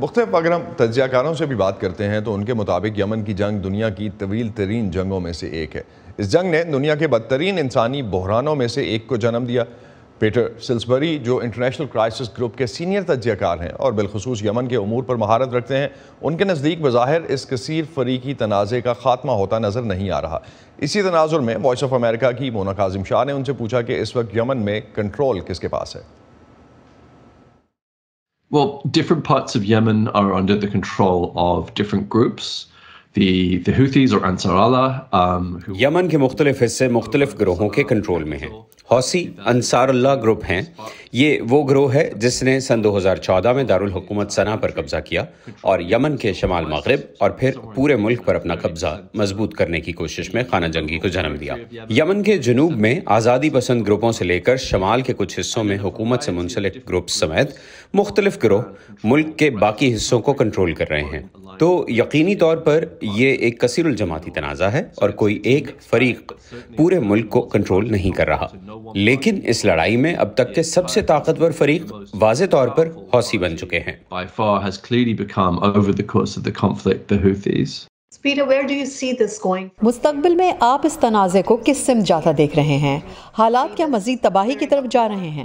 مختلف اگر ہم تجزیہ کاروں سے بھی بات کرتے ہیں تو ان کے مطابق یمن کی جنگ دنیا کی طویل ترین جنگوں میں سے ایک ہے اس جنگ نے دنیا کے بدترین انسانی بحرانوں میں سے ایک کو جنم دیا پیٹر سلسبری جو انٹرنیشنل کرائسس گروپ کے سینئر تجزیہ کار ہیں اور بالخصوص یمن کے امور پر مہارت رکھتے ہیں ان کے نزدیک بظاہر اس کثیر فریقی تنازع کا خاتمہ ہوتا نظر نہیں آ رہا اسی تناظر میں وائس آف امریکہ کی مونا کاظم شاہ نے ان سے پوچھا کہ اس وقت یمن میں کنٹرول کس کے پاس ہے well, different parts of yemen are under the control of different groups. Um, یمن کے مختلف حصے مختلف گروہوں کے کنٹرول میں ہیں حوثی انصار اللہ گروپ ہیں یہ وہ گروہ ہے جس نے سن دو ہزار چودہ میں دار الحکومت پر قبضہ کیا اور یمن کے شمال مغرب اور پھر پورے ملک پر اپنا قبضہ مضبوط کرنے کی کوشش میں خانہ جنگی کو جنم دیا یمن کے جنوب میں آزادی پسند گروپوں سے لے کر شمال کے کچھ حصوں میں حکومت سے منسلک گروپ سمیت مختلف گروہ ملک کے باقی حصوں کو کنٹرول کر رہے ہیں تو یقینی طور پر یہ ایک کثیر الجماعتی تنازع ہے اور کوئی ایک فریق پورے ملک کو کنٹرول نہیں کر رہا لیکن اس لڑائی میں اب تک کے سب سے طاقتور فریق واضح طور پر حوثی بن چکے ہیں مستقبل میں آپ اس تنازع کو کس سمت جاتا دیکھ رہے ہیں حالات کیا مزید تباہی کی طرف جا رہے ہیں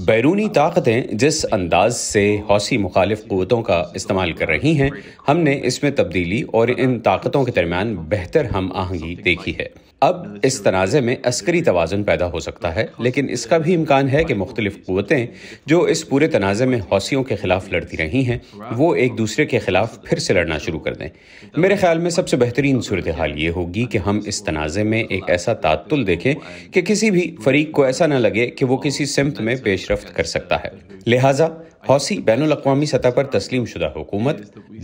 بیرونی طاقتیں جس انداز سے حوثی مخالف قوتوں کا استعمال کر رہی ہیں ہم نے اس میں تبدیلی اور ان طاقتوں کے درمیان بہتر ہم آہنگی دیکھی ہے اب اس تنازع میں عسکری توازن پیدا ہو سکتا ہے لیکن اس کا بھی امکان ہے کہ مختلف قوتیں جو اس پورے تنازع میں حوثیوں کے خلاف لڑتی رہی ہیں وہ ایک دوسرے کے خلاف پھر سے لڑنا شروع کر دیں میرے خیال میں سب سے بہترین صورتحال یہ ہوگی کہ ہم اس تنازع میں ایک ایسا تعطل دیکھیں کہ کسی بھی فریق کو ایسا نہ لگے کہ وہ کسی سمت میں پیش رفت کر سکتا ہے لہٰذا حوثی بین الاقوامی سطح پر تسلیم شدہ حکومت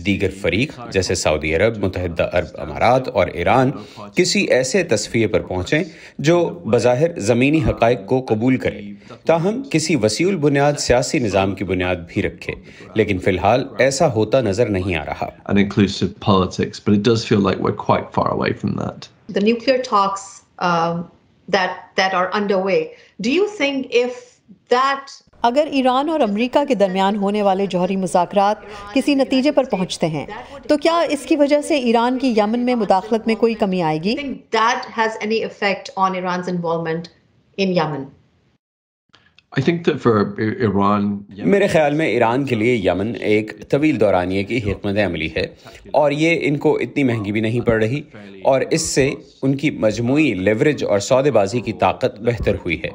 دیگر فریق جیسے سعودی عرب متحدہ عرب امارات اور ایران کسی ایسے تصفیے پر پہنچیں جو بظاہر زمینی حقائق کو قبول کرے تاہم کسی وسیع البنیاد سیاسی نظام کی بنیاد بھی رکھے لیکن فی الحال ایسا ہوتا نظر نہیں آ رہا nuclear talks that that that are underway. Do you think if اگر ایران اور امریکہ کے درمیان ہونے والے جوہری مذاکرات کسی نتیجے پر پہنچتے ہیں تو کیا اس کی وجہ سے ایران کی یمن میں مداخلت میں کوئی کمی آئے گی افیکٹ آن میرے خیال میں ایران کے لیے یمن ایک طویل دورانیے کی حکمت عملی ہے اور یہ ان کو اتنی مہنگی بھی نہیں پڑ رہی اور اس سے ان کی مجموعی لیوریج اور سودے بازی کی طاقت بہتر ہوئی ہے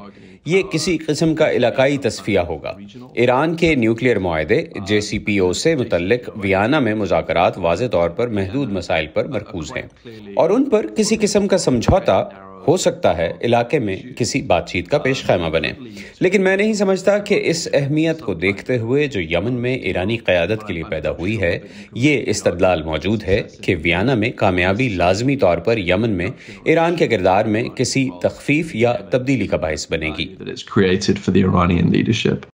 یہ کسی قسم کا علاقائی تصفیہ ہوگا ایران کے نیوکلیر معاہدے جے سی پی او سے متعلق ویانا میں مذاکرات واضح طور پر محدود مسائل پر مرکوز ہیں اور ان پر کسی قسم کا سمجھوتا ہو سکتا ہے علاقے میں کسی بات چیت کا پیش خیمہ بنے لیکن میں نہیں سمجھتا کہ اس اہمیت کو دیکھتے ہوئے جو یمن میں ایرانی قیادت کے لیے پیدا ہوئی ہے یہ استدلال موجود ہے کہ ویانا میں کامیابی لازمی طور پر یمن میں ایران کے کردار میں کسی تخفیف یا تبدیلی کا باعث بنے گی